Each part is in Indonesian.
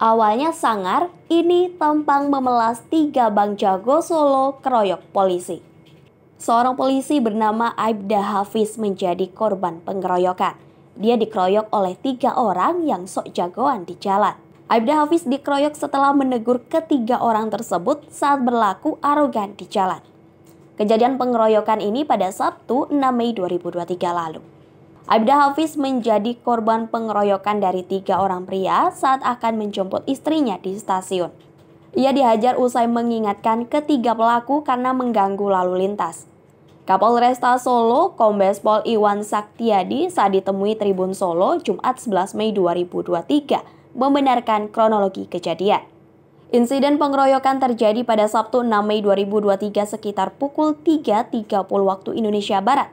Awalnya sangar, ini tampang memelas tiga bang jago Solo keroyok polisi. Seorang polisi bernama Aibda Hafiz menjadi korban pengeroyokan. Dia dikeroyok oleh tiga orang yang sok jagoan di jalan. Aibda Hafiz dikeroyok setelah menegur ketiga orang tersebut saat berlaku arogan di jalan. Kejadian pengeroyokan ini pada Sabtu 6 Mei 2023 lalu. Abda Hafiz menjadi korban pengeroyokan dari tiga orang pria saat akan menjemput istrinya di stasiun. Ia dihajar usai mengingatkan ketiga pelaku karena mengganggu lalu lintas. Kapolresta Solo, Kombes Pol Iwan Saktiadi saat ditemui Tribun Solo Jumat 11 Mei 2023 membenarkan kronologi kejadian. Insiden pengeroyokan terjadi pada Sabtu 6 Mei 2023 sekitar pukul 3.30 waktu Indonesia Barat.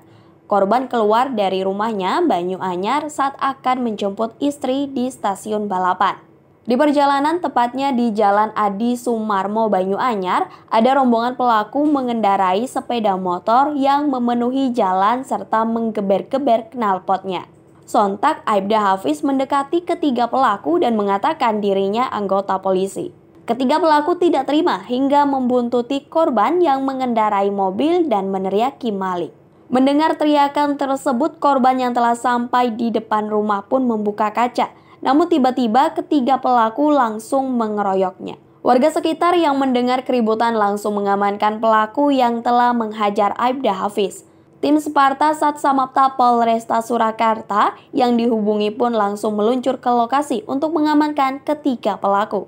Korban keluar dari rumahnya Banyu Anyar saat akan menjemput istri di stasiun balapan. Di perjalanan tepatnya di Jalan Adi Sumarmo Banyu Anyar, ada rombongan pelaku mengendarai sepeda motor yang memenuhi jalan serta menggeber-geber knalpotnya. Sontak Aibda Hafiz mendekati ketiga pelaku dan mengatakan dirinya anggota polisi. Ketiga pelaku tidak terima hingga membuntuti korban yang mengendarai mobil dan meneriaki Malik. Mendengar teriakan tersebut, korban yang telah sampai di depan rumah pun membuka kaca. Namun tiba-tiba ketiga pelaku langsung mengeroyoknya. Warga sekitar yang mendengar keributan langsung mengamankan pelaku yang telah menghajar Aibda Hafiz. Tim Sparta Sat Samapta Polresta Surakarta yang dihubungi pun langsung meluncur ke lokasi untuk mengamankan ketiga pelaku.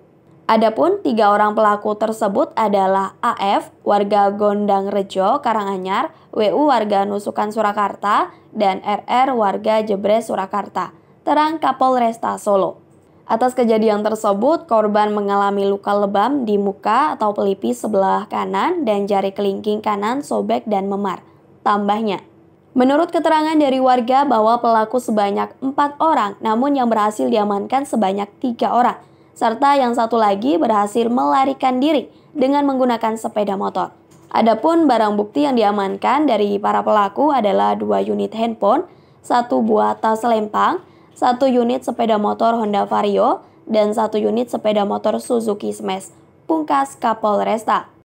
Adapun tiga orang pelaku tersebut adalah AF, warga Gondang Rejo, Karanganyar, WU warga Nusukan Surakarta, dan RR warga Jebres Surakarta. Terang Kapolresta Solo. Atas kejadian tersebut, korban mengalami luka lebam di muka atau pelipis sebelah kanan dan jari kelingking kanan sobek dan memar. Tambahnya, Menurut keterangan dari warga bahwa pelaku sebanyak empat orang, namun yang berhasil diamankan sebanyak tiga orang serta yang satu lagi berhasil melarikan diri dengan menggunakan sepeda motor. Adapun barang bukti yang diamankan dari para pelaku adalah dua unit handphone, satu buah tas lempang, satu unit sepeda motor Honda Vario, dan satu unit sepeda motor Suzuki Smash. Pungkas Kapolresta.